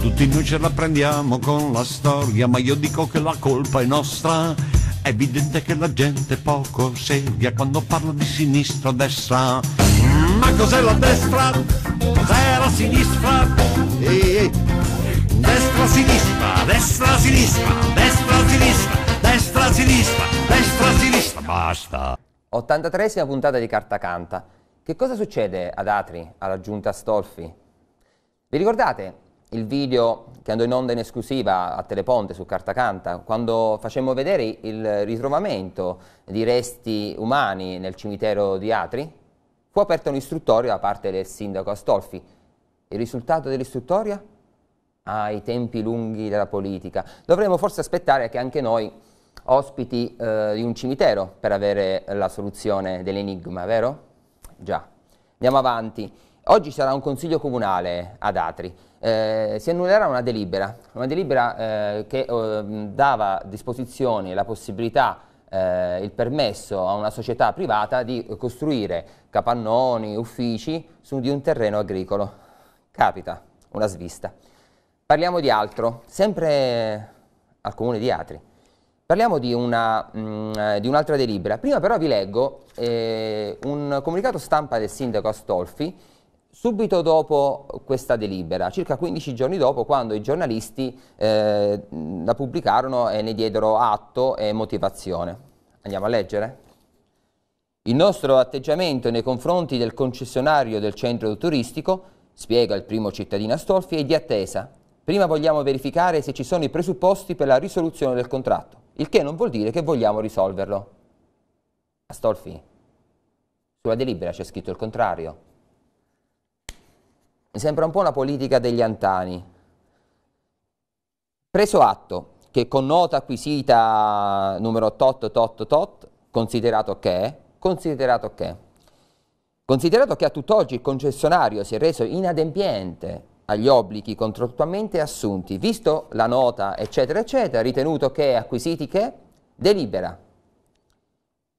Tutti noi ce la prendiamo con la storia, ma io dico che la colpa è nostra. È evidente che la gente poco seria quando parla di sinistra o destra. Ma cos'è la destra? Cos'è la sinistra? ehi. destra, sinistra, destra, sinistra, destra, sinistra, destra, sinistra, destra, sinistra, basta. 83 puntata di Carta Canta. Che cosa succede ad Atri, alla giunta Stolfi? Vi ricordate? il video che andò in onda in esclusiva a Teleponte su Carta Canta, quando facemmo vedere il ritrovamento di resti umani nel cimitero di Atri, fu aperta un'istruttoria da parte del sindaco Astolfi. Il risultato dell'istruttoria? Ah, i tempi lunghi della politica. Dovremmo forse aspettare che anche noi ospiti eh, di un cimitero per avere la soluzione dell'enigma, vero? Già. Andiamo avanti. Oggi sarà un consiglio comunale ad Atri. Eh, si annullerà una delibera, una delibera eh, che eh, dava disposizione la possibilità, eh, il permesso a una società privata di costruire capannoni, uffici su di un terreno agricolo. Capita, una svista. Parliamo di altro, sempre al comune di Atri. Parliamo di, mm, eh, un'altra un delibera. Prima però vi leggo eh, un comunicato stampa del sindaco Astolfi Subito dopo questa delibera, circa 15 giorni dopo, quando i giornalisti eh, la pubblicarono e ne diedero atto e motivazione. Andiamo a leggere? Il nostro atteggiamento nei confronti del concessionario del centro turistico, spiega il primo cittadino Astolfi, è di attesa. Prima vogliamo verificare se ci sono i presupposti per la risoluzione del contratto, il che non vuol dire che vogliamo risolverlo. Astolfi, sulla delibera c'è scritto il contrario mi sembra un po' una politica degli antani. Preso atto che con nota acquisita numero tot tot tot, considerato che, considerato che, considerato che a tutt'oggi il concessionario si è reso inadempiente agli obblighi contrattualmente assunti, visto la nota eccetera eccetera, ritenuto che acquisiti che, delibera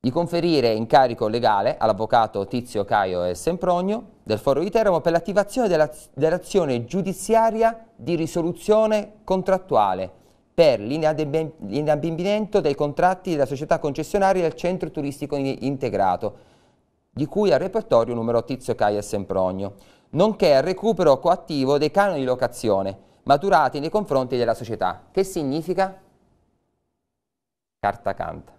di conferire incarico legale all'avvocato Tizio Caio e Sempronio del Foro di Teramo per l'attivazione dell'azione giudiziaria di risoluzione contrattuale per l'inabbimento dei contratti della società concessionaria del centro turistico integrato, di cui al repertorio numero Tizio Caio e Sempronio, nonché al recupero coattivo dei canoni di locazione maturati nei confronti della società. Che significa? Carta canta.